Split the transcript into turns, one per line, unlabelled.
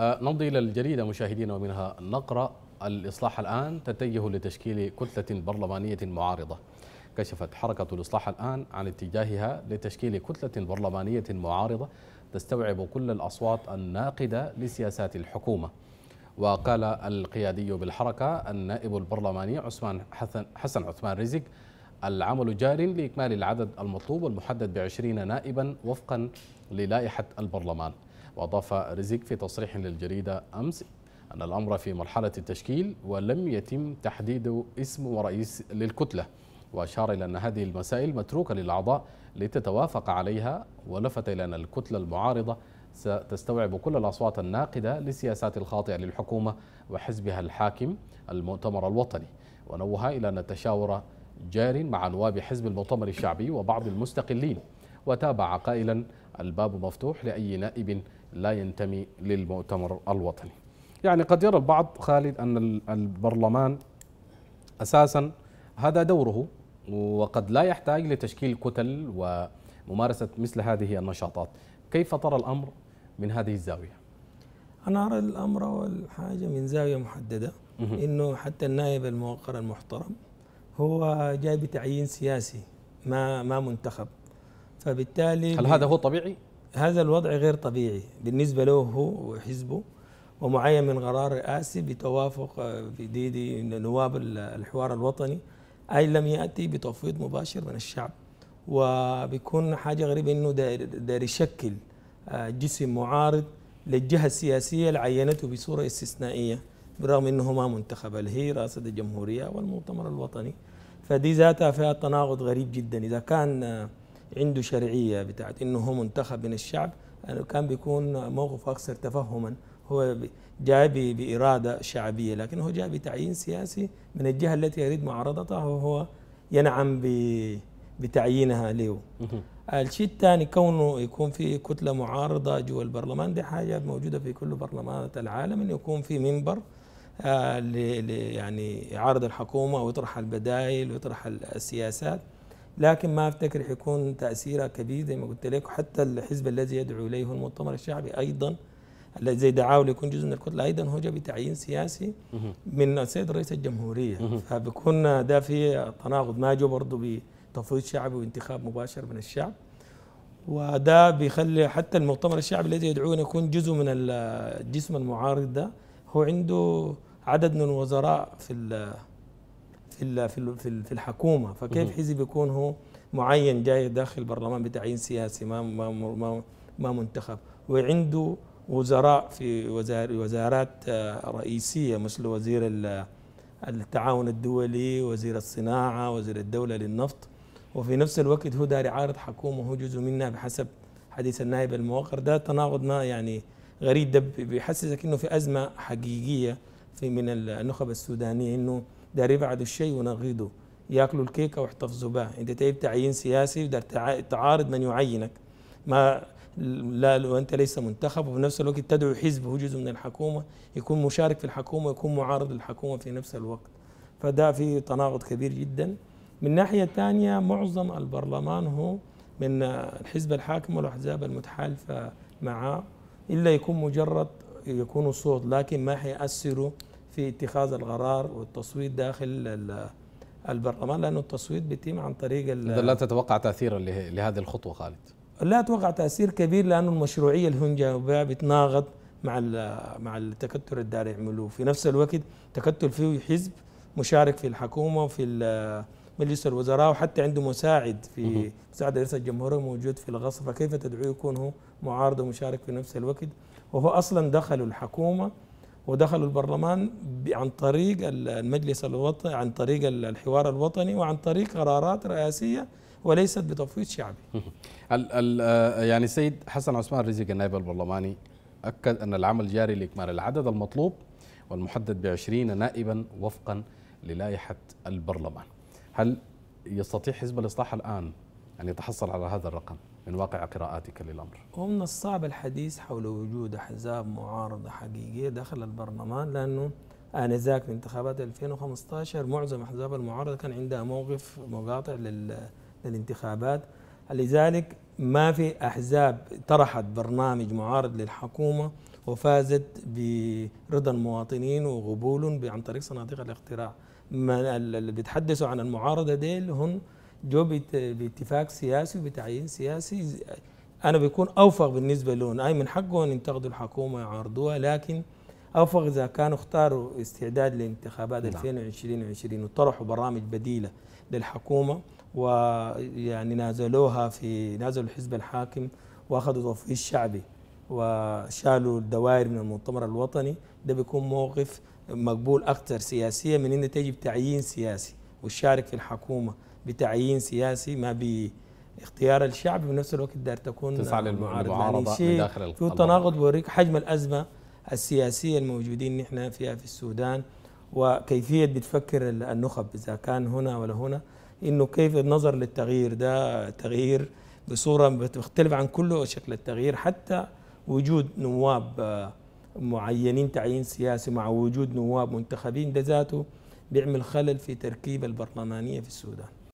آه، نمضي إلى الجريدة مشاهدينا ومنها نقرأ الإصلاح الآن تتجه لتشكيل كتلة برلمانية معارضة كشفت حركة الإصلاح الآن عن اتجاهها لتشكيل كتلة برلمانية معارضة تستوعب كل الأصوات الناقدة لسياسات الحكومة وقال القيادي بالحركة النائب البرلماني عثمان حسن, حسن عثمان رزق العمل جار لإكمال العدد المطلوب المحدد بعشرين نائبا وفقا للائحة البرلمان وأضاف رزق في تصريح للجريدة أمس أن الأمر في مرحلة التشكيل ولم يتم تحديد اسم ورئيس للكتلة وأشار إلى أن هذه المسائل متروكة للأعضاء لتتوافق عليها ولفت إلى أن الكتلة المعارضة ستستوعب كل الأصوات الناقدة للسياسات الخاطئة للحكومة وحزبها الحاكم المؤتمر الوطني ونوه إلى أن التشاور جار مع نواب حزب المؤتمر الشعبي وبعض المستقلين وتابع قائلا الباب مفتوح لأي نائب لا ينتمي للمؤتمر الوطني يعني قد يرى البعض خالد أن البرلمان أساسا هذا دوره وقد لا يحتاج لتشكيل كتل وممارسة مثل هذه النشاطات كيف ترى الأمر من هذه الزاوية؟
أنا أرى الأمر والحاجة من
زاوية محددة إنه حتى النائب الموقر
المحترم هو جاي بتعيين سياسي ما ما منتخب فبالتالي هل هذا هو طبيعي؟ هذا الوضع غير طبيعي بالنسبة له هو وحزبه ومعين من قرار رئاسي بتوافق آه، في دي دي نواب الحوار الوطني أي لم يأتي بتفويض مباشر من الشعب وبيكون حاجة غريبة أنه داير, داير يشكل آه، جسم معارض للجهة السياسية اللي عينته بصورة استثنائية برغم أنه ما منتخب هي رئاسة الجمهورية والمؤتمر الوطني فدي ذاتها فيها تناقض غريب جدا إذا كان آه، عنده شرعيه بتاعت انه هو منتخب من الشعب يعني كان بيكون موقفه اكثر تفهما هو جاي باراده شعبيه لكن هو جاي بتعيين سياسي من الجهه التي يريد معارضتها وهو ينعم بتعيينها له الشيء الثاني كونه يكون في كتلة معارضة جوا البرلمان دي حاجة موجودة في كل برلمانات العالم إنه يكون في منبر آه يعني يعارض الحكومة ويطرح البدائل ويطرح السياسات لكن ما افتكر حيكون تاثيرها كبير زي ما قلت لك حتى الحزب الذي يدعو اليه المؤتمر الشعبي ايضا الذي دعاه ليكون جزء من الكتله ايضا هو جاء بتعيين سياسي من السيد رئيس الجمهوريه فبيكون ده في تناقض ما جو برضه بتفويض شعبي وانتخاب مباشر من الشعب وده بيخلي حتى المؤتمر الشعبي الذي يدعون يكون جزء من الجسم المعارض ده هو عنده عدد من الوزراء في الا في في الحكومه فكيف حزب يكون هو معين جاي داخل البرلمان بتعيين سياسي ما ما ما, ما منتخب وعنده وزراء في وزارات آه، رئيسيه مثل وزير التعاون الدولي وزير الصناعه وزير الدوله للنفط وفي نفس الوقت هو داري عارض حكومه هو جزء منها بحسب حديث النائب الموقر ده تناقض ما يعني غريب ده بيحسسك انه في ازمه حقيقيه في من النخب السودانيه انه داري بعد الشيء ونغيضه ياكلوا الكيكه واحتفظوا بها انت تعيب تعيين سياسي دار تعارض من يعينك ما لا وانت ليس منتخب وفي نفس الوقت تدعو حزب هو جزء من الحكومه يكون مشارك في الحكومه ويكون معارض للحكومه في نفس الوقت فده في تناقض كبير جدا من ناحيه ثانيه معظم البرلمان هو من الحزب الحاكم والاحزاب المتحالفه معه الا يكون مجرد يكونوا صوت لكن ما حيأثروا في اتخاذ القرار والتصويت داخل البرلمان لانه التصويت بيتم عن طريق لا
تتوقع تأثيرا لهذه الخطوة خالد
لا أتوقع تأثير كبير لانه المشروعية الهنجة بتناقض مع مع التكتل الداري يعملوه في نفس الوقت تكتل فيه حزب مشارك في الحكومة وفي مجلس الوزراء وحتى عنده مساعد في مساعد رئيس الجمهورية موجود في الغصب فكيف تدعوه يكون هو معارض ومشارك في نفس الوقت وهو أصلا دخلوا الحكومة ودخلوا البرلمان عن طريق المجلس الوطني عن طريق الحوار الوطني وعن طريق قرارات رئاسيه وليست بتفويض شعبي.
ال ال آه، يعني السيد حسن عثمان رزق النائب البرلماني اكد ان العمل جاري لاكمال العدد المطلوب والمحدد ب 20 نائبا وفقا للائحه البرلمان. هل يستطيع حزب الاصلاح الان ان يتحصل على هذا الرقم؟ من واقع قراءاتك للأمر
ومن الصعب الحديث حول وجود أحزاب معارضة حقيقية داخل البرلمان لأنه آنذاك في انتخابات 2015 معظم أحزاب المعارضة كان عندها موقف مقاطع للانتخابات لذلك ما في أحزاب طرحت برنامج معارض للحكومة وفازت برضا المواطنين وقبول عن طريق صناديق الاقتراع ما اللي بيتحدثوا عن المعارضة ديل هم جو باتفاق سياسي وبتعيين سياسي انا بيكون اوفق بالنسبه لهم اي من حقهم ينتقدوا الحكومه يعارضوها لكن اوفق اذا كانوا اختاروا استعداد لانتخابات 2020 نعم. 20 وطرحوا برامج بديله للحكومه ويعني نازلوها في نازلوا الحزب الحاكم واخذوا توفيق الشعبي وشالوا الدوائر من المؤتمر الوطني ده بيكون موقف مقبول اكثر سياسيا من ان تجي بتعيين سياسي وتشارك في الحكومه بتعيين سياسي ما باختيار الشعب ونفس الوقت دار تكون تسعى للمعارضه من داخل القلب. في تناقض بوريك حجم الازمه السياسيه الموجودين نحن فيها في السودان وكيفيه بتفكر النخب اذا كان هنا ولا هنا انه كيف النظر للتغيير ده تغيير بصوره بتختلف عن كله شكل التغيير حتى وجود نواب آه، معينين تعيين سياسي مع وجود نواب منتخبين ده ذاته بيعمل خلل في تركيب البرلمانيه في السودان